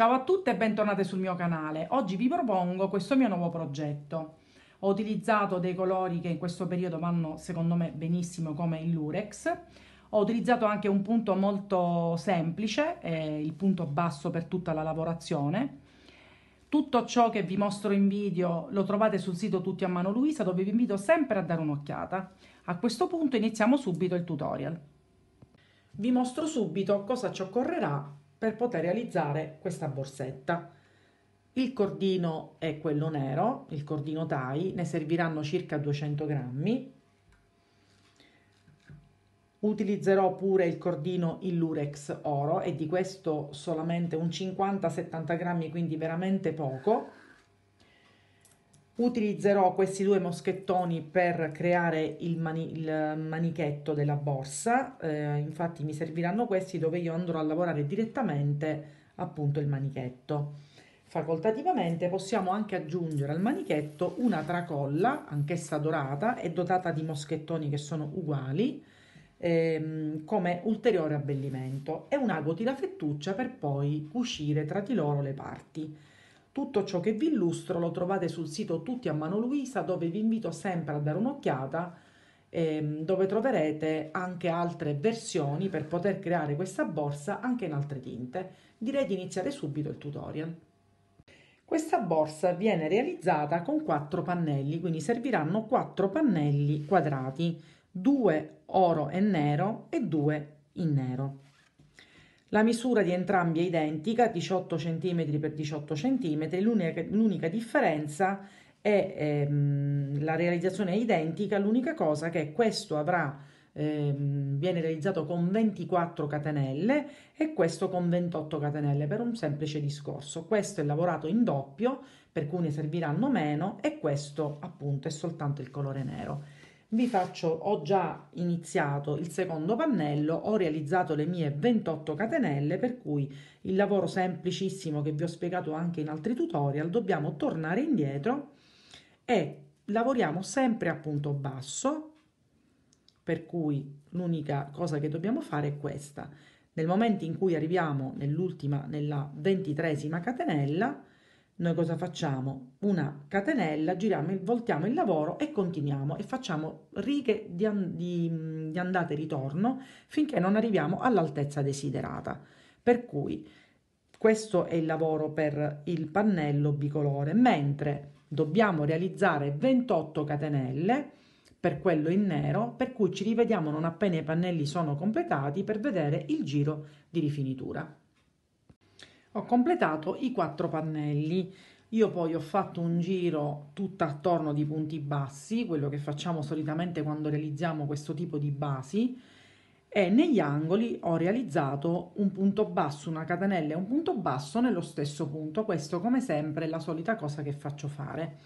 Ciao a tutte e bentornate sul mio canale. Oggi vi propongo questo mio nuovo progetto. Ho utilizzato dei colori che in questo periodo vanno secondo me benissimo come il lurex. Ho utilizzato anche un punto molto semplice, eh, il punto basso per tutta la lavorazione. Tutto ciò che vi mostro in video lo trovate sul sito Tutti a mano Luisa dove vi invito sempre a dare un'occhiata. A questo punto iniziamo subito il tutorial. Vi mostro subito cosa ci occorrerà per poter realizzare questa borsetta. Il cordino è quello nero, il cordino tie, ne serviranno circa 200 grammi. Utilizzerò pure il cordino Illurex oro e di questo solamente un 50-70 grammi, quindi veramente poco utilizzerò questi due moschettoni per creare il, mani il manichetto della borsa eh, infatti mi serviranno questi dove io andrò a lavorare direttamente appunto il manichetto facoltativamente possiamo anche aggiungere al manichetto una tracolla anch'essa dorata e dotata di moschettoni che sono uguali ehm, come ulteriore abbellimento e una gotita fettuccia per poi cucire tra di loro le parti tutto ciò che vi illustro lo trovate sul sito Tutti a Mano Luisa dove vi invito sempre a dare un'occhiata ehm, dove troverete anche altre versioni per poter creare questa borsa anche in altre tinte. Direi di iniziare subito il tutorial. Questa borsa viene realizzata con quattro pannelli, quindi serviranno quattro pannelli quadrati, due oro e nero e due in nero. La misura di entrambi è identica, 18 cm x 18 cm, l'unica, l'unica differenza è ehm, la realizzazione è identica, l'unica cosa che questo avrà ehm, viene realizzato con 24 catenelle e questo con 28 catenelle per un semplice discorso. Questo è lavorato in doppio, per cui ne serviranno meno e questo appunto è soltanto il colore nero vi faccio, ho già iniziato il secondo pannello, ho realizzato le mie 28 catenelle, per cui il lavoro semplicissimo che vi ho spiegato anche in altri tutorial, dobbiamo tornare indietro e lavoriamo sempre a punto basso, per cui l'unica cosa che dobbiamo fare è questa. Nel momento in cui arriviamo nell'ultima, nella ventitresima catenella, noi cosa facciamo? Una catenella, giriamo, voltiamo il lavoro e continuiamo e facciamo righe di, di, di andata e ritorno finché non arriviamo all'altezza desiderata. Per cui questo è il lavoro per il pannello bicolore, mentre dobbiamo realizzare 28 catenelle per quello in nero, per cui ci rivediamo non appena i pannelli sono completati per vedere il giro di rifinitura ho completato i quattro pannelli. Io poi ho fatto un giro tutta attorno di punti bassi, quello che facciamo solitamente quando realizziamo questo tipo di basi, e negli angoli ho realizzato un punto basso, una catenella e un punto basso nello stesso punto. Questo come sempre è la solita cosa che faccio fare.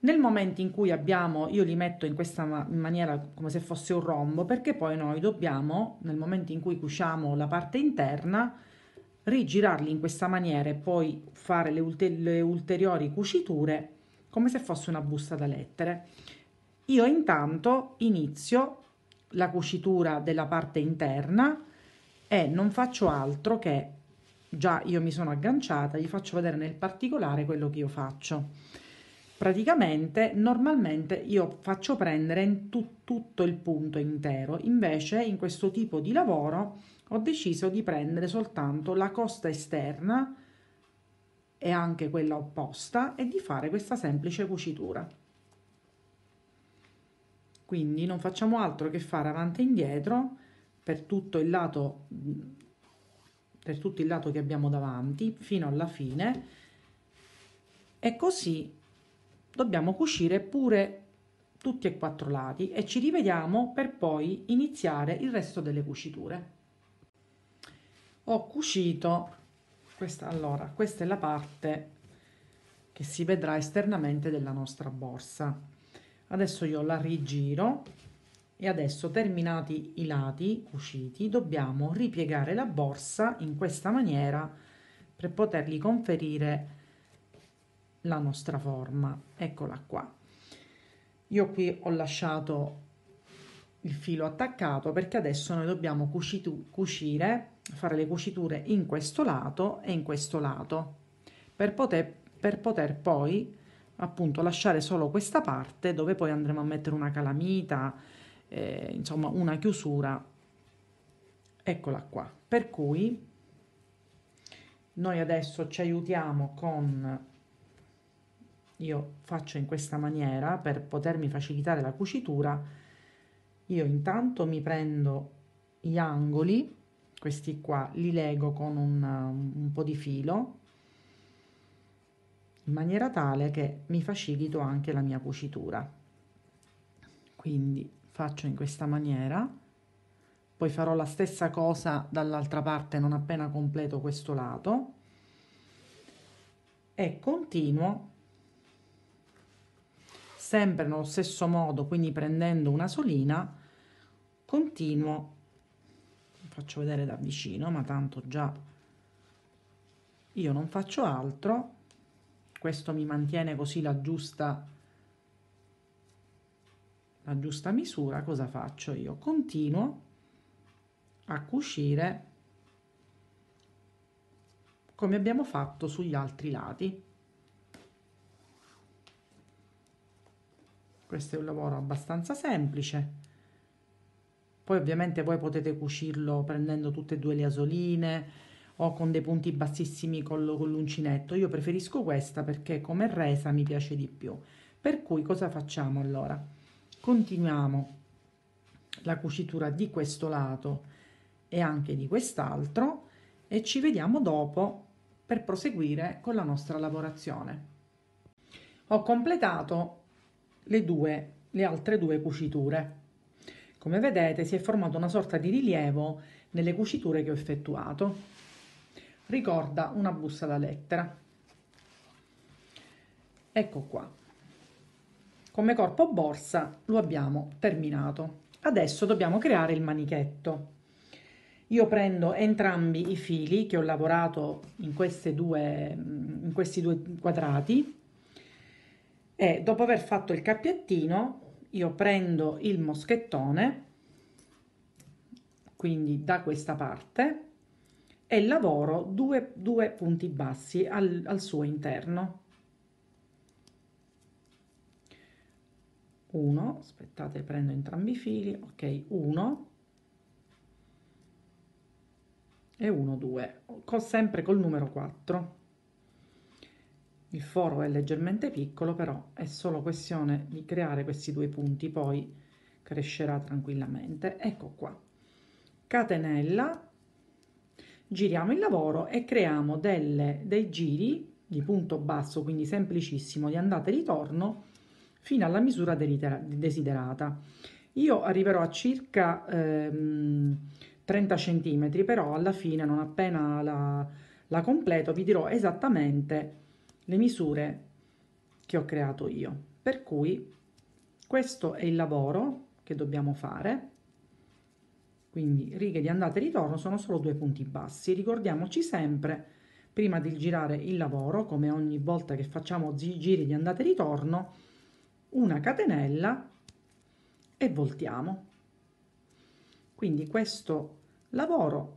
Nel momento in cui abbiamo, io li metto in questa maniera come se fosse un rombo, perché poi noi dobbiamo, nel momento in cui cuciamo la parte interna, rigirarli in questa maniera e poi fare le, ulter- le ulteriori cuciture come se fosse una busta da lettere. Io intanto inizio la cucitura della parte interna e non faccio altro che già io mi sono agganciata, gli faccio vedere nel particolare quello che io faccio. Praticamente normalmente io faccio prendere tu, tutto il punto intero, invece in questo tipo di lavoro ho deciso di prendere soltanto la costa esterna e anche quella opposta e di fare questa semplice cucitura. Quindi non facciamo altro che fare avanti e indietro per tutto il lato, per tutto il lato che abbiamo davanti fino alla fine e così dobbiamo cucire pure tutti e quattro lati e ci rivediamo per poi iniziare il resto delle cuciture ho cucito questa allora questa è la parte che si vedrà esternamente della nostra borsa adesso io la rigiro e adesso terminati i lati cuciti dobbiamo ripiegare la borsa in questa maniera per potergli conferire la nostra forma eccola qua io qui ho lasciato il filo attaccato perché adesso noi dobbiamo cucire fare le cuciture in questo lato e in questo lato per poter, per poter poi appunto lasciare solo questa parte dove poi andremo a mettere una calamita eh, insomma una chiusura eccola qua per cui noi adesso ci aiutiamo con io faccio in questa maniera per potermi facilitare la cucitura io intanto mi prendo gli angoli questi qua li leggo con un, un po' di filo in maniera tale che mi facilito anche la mia cucitura quindi faccio in questa maniera poi farò la stessa cosa dall'altra parte non appena completo questo lato e continuo sempre nello stesso modo quindi prendendo una solina continuo faccio vedere da vicino ma tanto già io non faccio altro questo mi mantiene così la giusta la giusta misura cosa faccio io continuo a cucire come abbiamo fatto sugli altri lati questo è un lavoro abbastanza semplice poi ovviamente voi potete cucirlo prendendo tutte e due le asoline o con dei punti bassissimi con l'uncinetto. Io preferisco questa perché come resa mi piace di più. Per cui cosa facciamo allora? Continuiamo la cucitura di questo lato e anche di quest'altro e ci vediamo dopo per proseguire con la nostra lavorazione. Ho completato le due le altre due cuciture. Come vedete si è formato una sorta di rilievo nelle cuciture che ho effettuato. Ricorda una busta da lettera. Ecco qua. Come corpo borsa lo abbiamo terminato. Adesso dobbiamo creare il manichetto. Io prendo entrambi i fili che ho lavorato in, due, in questi due quadrati e dopo aver fatto il cappiettino io prendo il moschettone quindi da questa parte e lavoro due, due punti bassi al, al suo interno 1 aspettate prendo entrambi i fili ok 1 e 1 2 sempre col numero 4 il foro è leggermente piccolo però è solo questione di creare questi due punti, poi crescerà tranquillamente. Ecco qua. Catenella, giriamo il lavoro e creiamo delle, dei giri di punto basso, quindi semplicissimo, di andata e ritorno, fino alla misura desiderata. Io arriverò a circa ehm, 30 centimetri però alla fine, non appena la, la completo, vi dirò esattamente le misure che ho creato io. Per cui questo è il lavoro che dobbiamo fare. Quindi righe di andata e ritorno sono solo due punti bassi. Ricordiamoci sempre, prima di girare il lavoro, come ogni volta che facciamo giri di andata e ritorno, una catenella e voltiamo. Quindi questo lavoro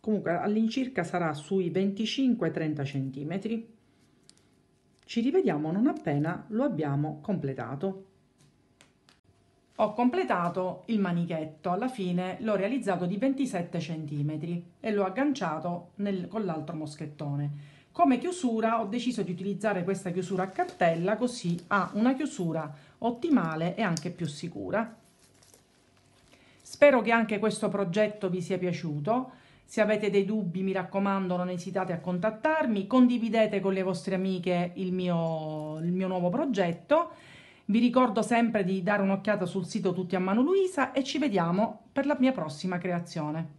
comunque all'incirca sarà sui 25-30 centimetri. Ci rivediamo non appena lo abbiamo completato. Ho completato il manichetto, alla fine l'ho realizzato di 27 cm e l'ho agganciato nel, con l'altro moschettone. Come chiusura ho deciso di utilizzare questa chiusura a cartella così ha una chiusura ottimale e anche più sicura. Spero che anche questo progetto vi sia piaciuto. Se avete dei dubbi, mi raccomando, non esitate a contattarmi, condividete con le vostre amiche il mio, il mio nuovo progetto. Vi ricordo sempre di dare un'occhiata sul sito Tutti a mano Luisa e ci vediamo per la mia prossima creazione.